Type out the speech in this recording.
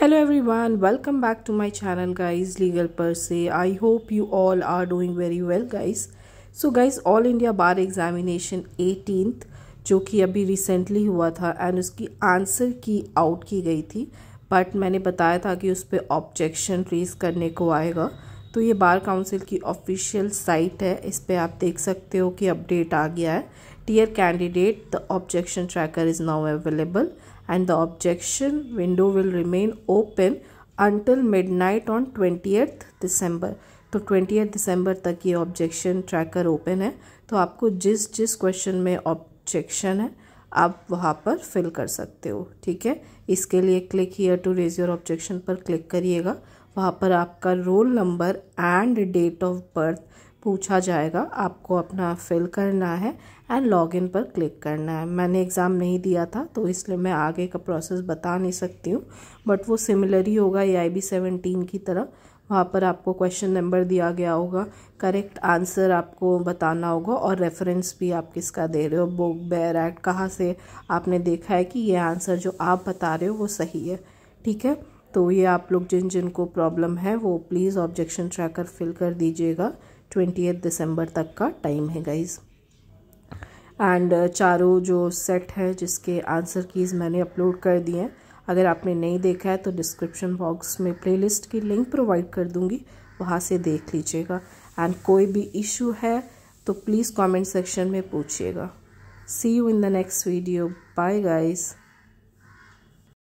hello everyone welcome back to my channel guys legal पर से I hope you all are doing very well guys so guys all India bar examination eighteenth जो कि अभी recently हुआ था and उसकी answer की out की गई थी बट मैंने बताया था कि उस पर ऑब्जेक्शन रेज करने को आएगा तो ये बार काउंसिल की ऑफिशियल साइट है इस पर आप देख सकते हो कि अपडेट आ गया है dear candidate the objection tracker is now available and the objection window will remain open until night on twenty December तो ट्वेंटी दिसंबर तक ये ऑब्जेक्शन ट्रैकर ओपन है तो आपको जिस जिस क्वेश्चन में ऑब्जेक्शन है आप वहाँ पर फिल कर सकते हो ठीक है इसके लिए click here to raise your objection पर क्लिक करिएगा वहाँ पर आपका roll number and date of birth पूछा जाएगा आपको अपना फिल करना है एंड लॉगिन पर क्लिक करना है मैंने एग्ज़ाम नहीं दिया था तो इसलिए मैं आगे का प्रोसेस बता नहीं सकती हूँ बट वो सिमिलर ही होगा ए आई बी सेवेंटीन की तरह वहाँ पर आपको क्वेश्चन नंबर दिया गया होगा करेक्ट आंसर आपको बताना होगा और रेफरेंस भी आप किसका दे रहे हो बुक बैर एक्ट कहाँ से आपने देखा है कि ये आंसर जो आप बता रहे हो वो सही है ठीक है तो ये आप लोग जिन जिन को प्रॉब्लम है वो प्लीज़ ऑब्जेक्शन ट्रैकर फिल कर दीजिएगा ट्वेंटी दिसंबर तक का टाइम है गाइज़ एंड uh, चारों जो सेट है जिसके आंसर कीज़ मैंने अपलोड कर दिए हैं अगर आपने नहीं देखा है तो डिस्क्रिप्शन बॉक्स में प्लेलिस्ट की लिंक प्रोवाइड कर दूंगी वहाँ से देख लीजिएगा एंड कोई भी इशू है तो प्लीज़ कमेंट सेक्शन में पूछिएगा see you in the next video bye guys